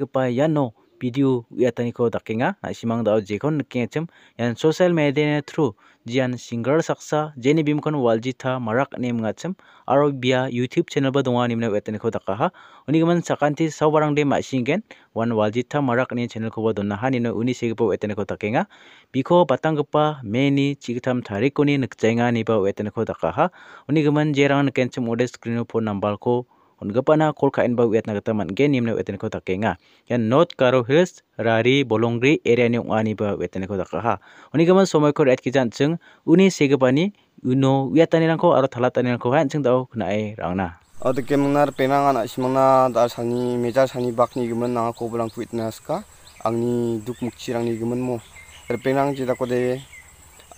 gpa yano video yatani ko dakenga na simang dao jekon nikenga chim yan social media ne t r u jian singer saksa jeni bim kon walji t a marak ne mnga chim aro bia youtube channel ba donga w nimne yatani ko d a k a ha uni gaman sakanti sawarang de ma singen wan walji t a marak ne channel ko ba donna ha ni no uni sege po yatani ko dakenga biko batang gpa me ni chigtham thari ko ni nikjenga ni ba yatani ko d a k a ha uni gaman jerang nikenga chim ode screen phone number ko on gapana kolkha e n ba wet na gata man ge n i m n a wet n ko takenga yan n o t karo hills rari bolongri area ni u a n i ba wet n ko takaha oni gaman somoy ko ret kijan chung uni segapani uno w e a t a n i rangko aro thalatani rangko han chung dau khnae rangna 어떻게 문나를 배낭하나 시망나 나 산이 메자 산이 박니 그면 나 고블랑 쿠이트나스카 앙니 둑묵치랑니 그면 뭐 배낭 지다고 대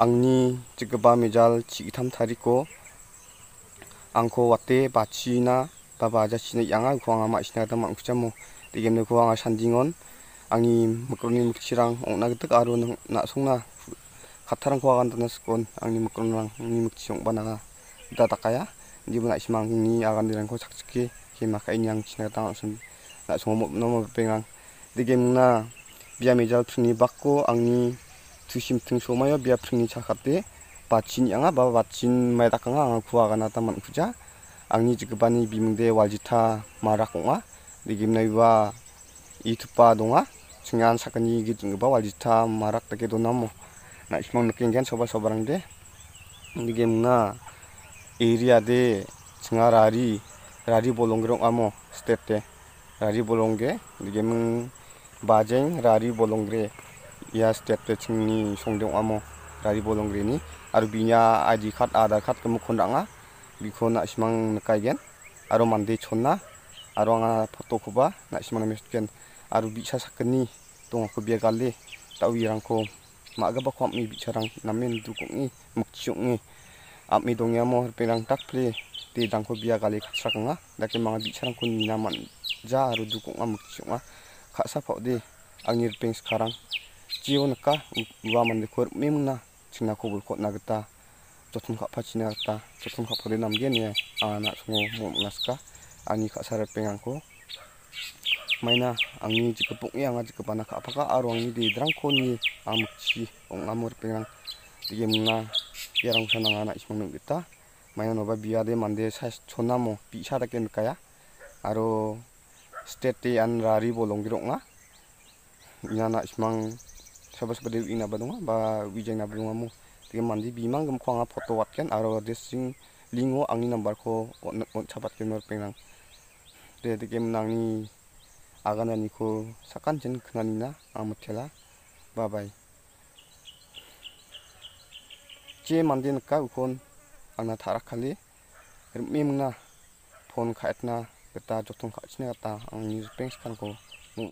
앙니 지그바 메잘 지기탐 타리고 앙코 왔대 바치나 taba aja sini yang aku ang ama sini ada mak kucamu di game ni ku ang sandingon angi mukroni mukcirang ong na getek aru na sungna katarang ku akan tanas kon angi mukronang ni mukciong banaga data kaya di mana simang ini akan dirang ku sakski kima kai nyang sini ada mak sini na sungomop nomo pengang di game na biar meja puni bakko angi tusim tung somaya biar puni cakate bacin yang apa bacin mai takang ang ku akan ada mak kucang angni jikipani bimingde waljita marak ong·a begimnaiba itupa donga singan sakani gitunggipa waljita marak dake donamo na ismong nikenggen soba-sobarangde digemunga area de singa rari rari bolongge ong·amo state de rari bolongge digeming bajeng rari bolongre ia state de chingni songde ong·amo rari bolongreni aro binya id card aadhar card gimik kondanga Biko nak simang nakaigen, aro mande chonna, aro anga foto kuba, nak simang nami chuken, aro bisa sakeni, tong aku biar kali, tau wirang ko, ma aga bako ami bisa rang namin dukung i, muk chung i, ami dong yamo pirang takple, pli, di dang ko biar kali kasa kanga, dake manga bisa rang kun naman, ja aro dukung a muk chung a, kasa pok di, angir ping sekarang, chiyo naka, uwa mandi kor memung na, chingna kubul kot na totum kak pacinya ta totum kak poli nam gen ya anak sungo mau naskah ani kak saret pengangko maina ah, angi jikepung ye anga jikepana kak apakah aro angi di drangko ni amukci ah, ong amur pengang di mna yarang sanang anak ismang kita maina noba biade mande sais chonamo pi sarake mikaya aro state an rari bolong girong ina anak ismang sabas bade ina badonga ba wijang na badonga mo Tiga mandi bimang gemuk angga foto watkan aro desing lingo angi nambar ko on cabat ke mer pengang. Dia tiga menang ni agan dan iko sakan jen kenan ina amut cela. Bye bye. Cie mandi neka ukon angna tarak kali. Rumi mengna phone kaitna kita jatuh kacinya kata angi pengskan ko.